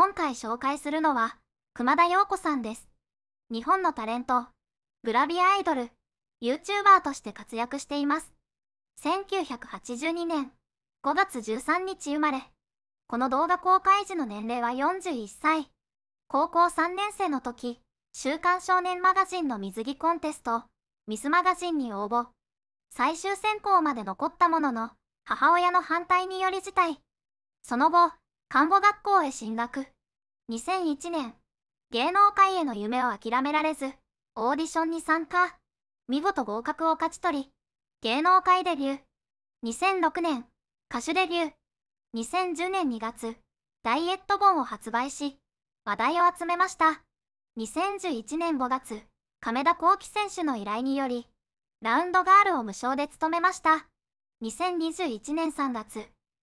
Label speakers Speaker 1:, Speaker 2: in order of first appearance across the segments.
Speaker 1: 今回紹介するのは、熊田陽子さんです。日本のタレント、グラビアアイドル、YouTuber として活躍しています。1982年5月13日生まれ。この動画公開時の年齢は41歳。高校3年生の時、週刊少年マガジンの水着コンテスト、ミスマガジンに応募。最終選考まで残ったものの、母親の反対により辞退。その後、看護学校へ進学。2001年、芸能界への夢を諦められず、オーディションに参加。見事合格を勝ち取り、芸能界デビュー。2006年、歌手デビュー。2010年2月、ダイエット本を発売し、話題を集めました。2011年5月、亀田光輝選手の依頼により、ラウンドガールを無償で務めました。2021年3月、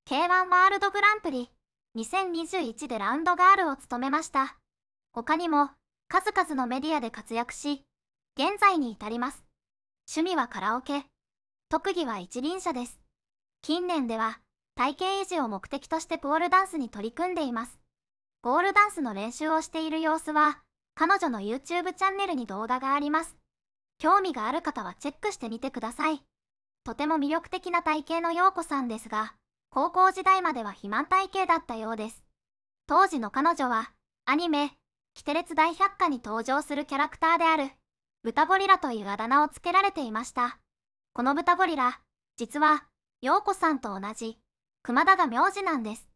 Speaker 1: K1 ワールドグランプリ。2021でラウンドガールを務めました。他にも、数々のメディアで活躍し、現在に至ります。趣味はカラオケ。特技は一輪車です。近年では、体型維持を目的としてポールダンスに取り組んでいます。ポールダンスの練習をしている様子は、彼女の YouTube チャンネルに動画があります。興味がある方はチェックしてみてください。とても魅力的な体型のようこさんですが、高校時代までは肥満体型だったようです。当時の彼女は、アニメ、キテレツ大百科に登場するキャラクターである、豚ゴリラというあだ名を付けられていました。この豚ゴリラ、実は、陽子さんと同じ、熊田が名字なんです。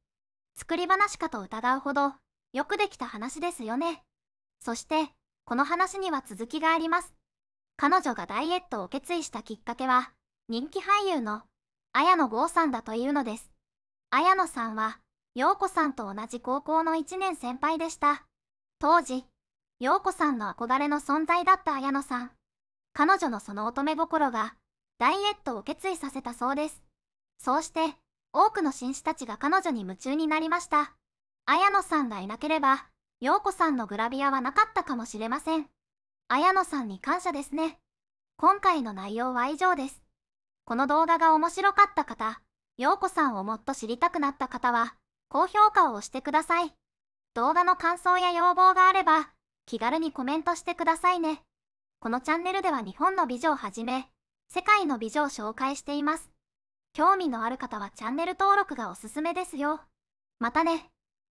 Speaker 1: 作り話かと疑うほど、よくできた話ですよね。そして、この話には続きがあります。彼女がダイエットを決意したきっかけは、人気俳優の、綾野剛さんだというのです。綾野さんは陽子さんと同じ高校の1年先輩でした当時陽子さんの憧れの存在だった綾野さん彼女のその乙女心がダイエットを決意させたそうですそうして多くの紳士たちが彼女に夢中になりました綾野さんがいなければ陽子さんのグラビアはなかったかもしれません綾野さんに感謝ですね今回の内容は以上ですこの動画が面白かった方陽子さんをもっと知りたくなった方は、高評価を押してください。動画の感想や要望があれば、気軽にコメントしてくださいね。このチャンネルでは日本の美女をはじめ、世界の美女を紹介しています。興味のある方はチャンネル登録がおすすめですよ。またね。